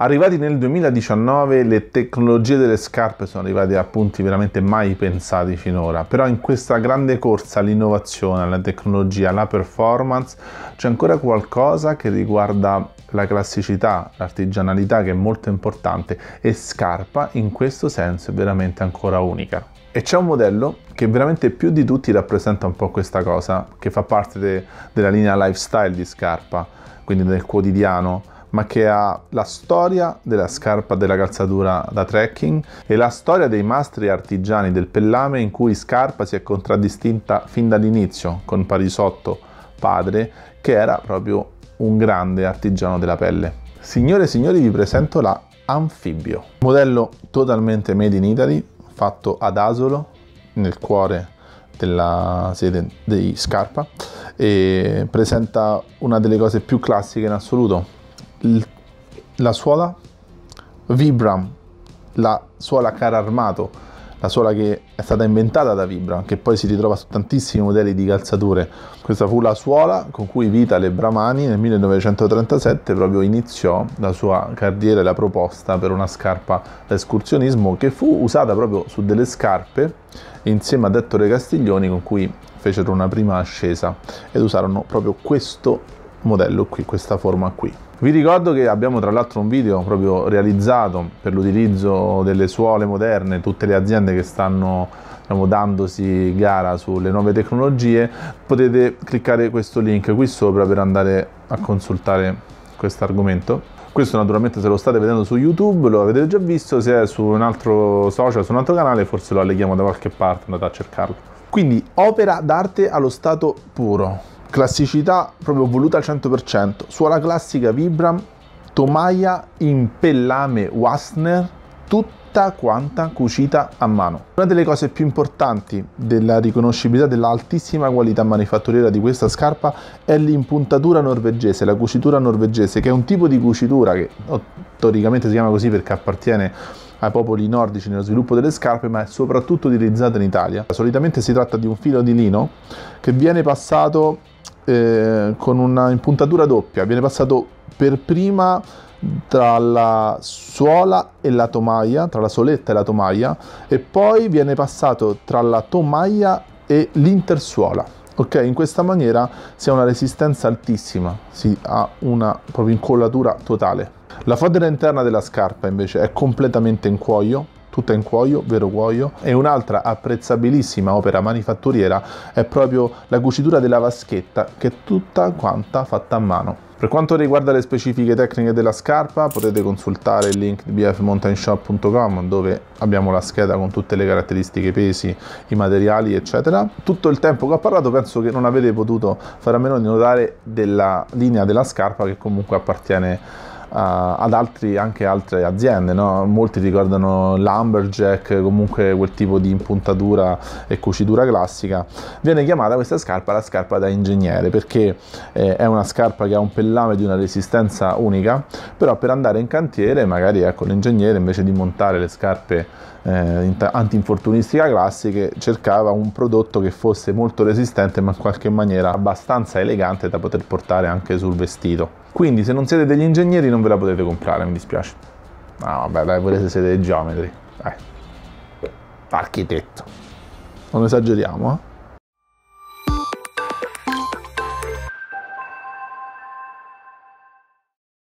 Arrivati nel 2019 le tecnologie delle scarpe sono arrivate a punti veramente mai pensati finora, però in questa grande corsa all'innovazione, alla tecnologia, alla performance c'è ancora qualcosa che riguarda la classicità, l'artigianalità che è molto importante e scarpa in questo senso è veramente ancora unica. E c'è un modello che veramente più di tutti rappresenta un po' questa cosa, che fa parte de- della linea lifestyle di scarpa, quindi del quotidiano ma che ha la storia della scarpa della calzatura da trekking e la storia dei mastri artigiani del pellame in cui Scarpa si è contraddistinta fin dall'inizio con Parisotto, padre, che era proprio un grande artigiano della pelle. Signore e signori vi presento la Anfibio, modello totalmente made in Italy, fatto ad Asolo, nel cuore della sede di Scarpa e presenta una delle cose più classiche in assoluto, la suola Vibram, la suola cara armato, la suola che è stata inventata da Vibram, che poi si ritrova su tantissimi modelli di calzature. Questa fu la suola con cui Vitale Bramani nel 1937 proprio iniziò la sua carriera e la proposta per una scarpa da escursionismo che fu usata proprio su delle scarpe insieme a Ettore Castiglioni con cui fecero una prima ascesa ed usarono proprio questo modello qui, questa forma qui. Vi ricordo che abbiamo tra l'altro un video proprio realizzato per l'utilizzo delle suole moderne, tutte le aziende che stanno diciamo, dandosi gara sulle nuove tecnologie, potete cliccare questo link qui sopra per andare a consultare questo argomento. Questo naturalmente se lo state vedendo su YouTube lo avete già visto, se è su un altro social, su un altro canale forse lo alleghiamo da qualche parte, andate a cercarlo. Quindi opera d'arte allo stato puro classicità proprio voluta al 100%, suola classica Vibram, tomaia in pellame Wassner, tutta quanta cucita a mano. Una delle cose più importanti della riconoscibilità dell'altissima qualità manifatturiera di questa scarpa è l'impuntatura norvegese, la cucitura norvegese, che è un tipo di cucitura che teoricamente si chiama così perché appartiene ai popoli nordici nello sviluppo delle scarpe, ma è soprattutto utilizzata in Italia. Solitamente si tratta di un filo di lino che viene passato eh, con una impuntatura doppia, viene passato per prima tra la suola e la tomaia, tra la soletta e la tomaia, e poi viene passato tra la tomaia e l'intersuola. Ok, in questa maniera si ha una resistenza altissima, si ha una proprio incollatura totale. La fodera interna della scarpa invece è completamente in cuoio, tutta in cuoio, vero cuoio, e un'altra apprezzabilissima opera manifatturiera è proprio la cucitura della vaschetta, che è tutta quanta fatta a mano. Per quanto riguarda le specifiche tecniche della scarpa potete consultare il link bfmountainshop.com dove abbiamo la scheda con tutte le caratteristiche, i pesi, i materiali eccetera. Tutto il tempo che ho parlato penso che non avete potuto fare a meno di notare della linea della scarpa che comunque appartiene a eh, ad altri, anche altre aziende. No? Molti ricordano l'Amberjack, comunque quel tipo di impuntatura e cucitura classica. Viene chiamata questa scarpa la scarpa da ingegnere perché eh, è una scarpa che ha un pellame di una resistenza unica, però per andare in cantiere magari ecco, l'ingegnere invece di montare le scarpe eh, antinfortunistica classiche cercava un prodotto che fosse molto resistente ma in qualche maniera abbastanza elegante da poter portare anche sul vestito. Quindi se non siete degli ingegneri non non ve la potete comprare, mi dispiace. Ah, vabbè, dai, pure se siete geometri. Dai. Architetto. Non esageriamo, eh?